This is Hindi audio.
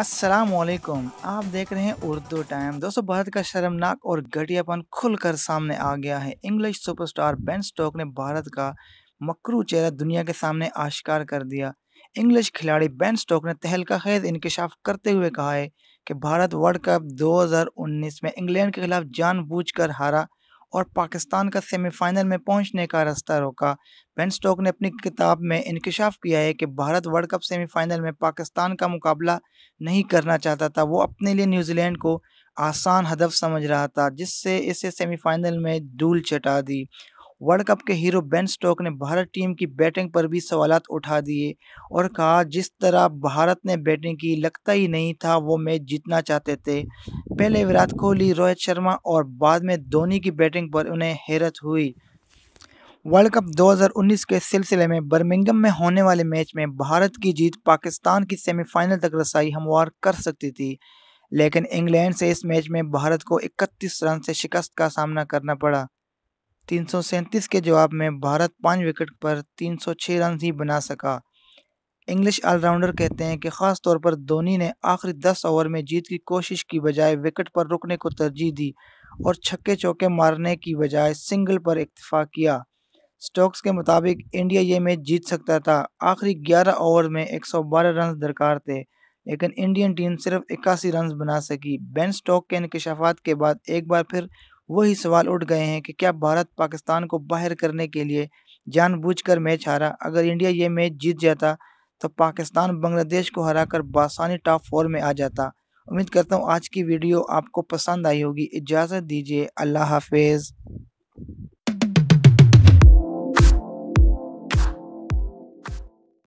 असलकुम आप देख रहे हैं उर्दू टाइम दोस्तों भारत का शर्मनाक और घटियापन खुलकर सामने आ गया है इंग्लिश सुपरस्टार बेन स्टोक ने भारत का मकरू चेहरा दुनिया के सामने आश्कार कर दिया इंग्लिश खिलाड़ी बेन स्टोक ने तहलका खेज इंकशाफ करते हुए कहा है कि भारत वर्ल्ड कप 2019 में इंग्लैंड के खिलाफ जानबूझकर हारा और पाकिस्तान का सेमीफाइनल में पहुंचने का रास्ता रोका बेन स्टोक ने अपनी किताब में इंकशाफ किया है कि भारत वर्ल्ड कप सेमीफाइनल में पाकिस्तान का मुकाबला नहीं करना चाहता था वो अपने लिए न्यूजीलैंड को आसान हदफ समझ रहा था जिससे इसे सेमीफाइनल में धूल चटा दी वर्ल्ड कप के हीरो बेन स्टोक ने भारत टीम की बैटिंग पर भी सवाल उठा दिए और कहा जिस तरह भारत ने बैटिंग की लगता ही नहीं था वो मैच जीतना चाहते थे पहले विराट कोहली रोहित शर्मा और बाद में धोनी की बैटिंग पर उन्हें हैरत हुई वर्ल्ड कप 2019 के सिलसिले में बर्मिंगम में होने वाले मैच में भारत की जीत पाकिस्तान की सेमीफाइनल तक रसाई हमवार कर सकती थी लेकिन इंग्लैंड से इस मैच में भारत को 31 रन से शिकस्त का सामना करना पड़ा तीन के जवाब में भारत पाँच विकेट पर 306 रन ही बना सका इंग्लिश ऑलराउंडर कहते हैं कि ख़ास तौर पर धोनी ने आखिरी दस ओवर में जीत की कोशिश की बजाय विकेट पर रुकने को तरजीह दी और छक्के चौके मारने की बजाय सिंगल पर इतफा किया स्टोक्स के मुताबिक इंडिया ये मैच जीत सकता था आखिरी 11 ओवर में 112 रन दरकार थे लेकिन इंडियन टीम सिर्फ इक्यासी रन बना सकी बेन स्टॉक के इनकशाफात के बाद एक बार फिर वही सवाल उठ गए हैं कि क्या भारत पाकिस्तान को बाहर करने के लिए जानबूझकर मैच हारा अगर इंडिया ये मैच जीत जाता तो पाकिस्तान बांग्लादेश को हराकर बासानी टॉप फोर में आ जाता उम्मीद करता हूँ आज की वीडियो आपको पसंद आई होगी इजाज़त दीजिए अल्लाह हाफिज़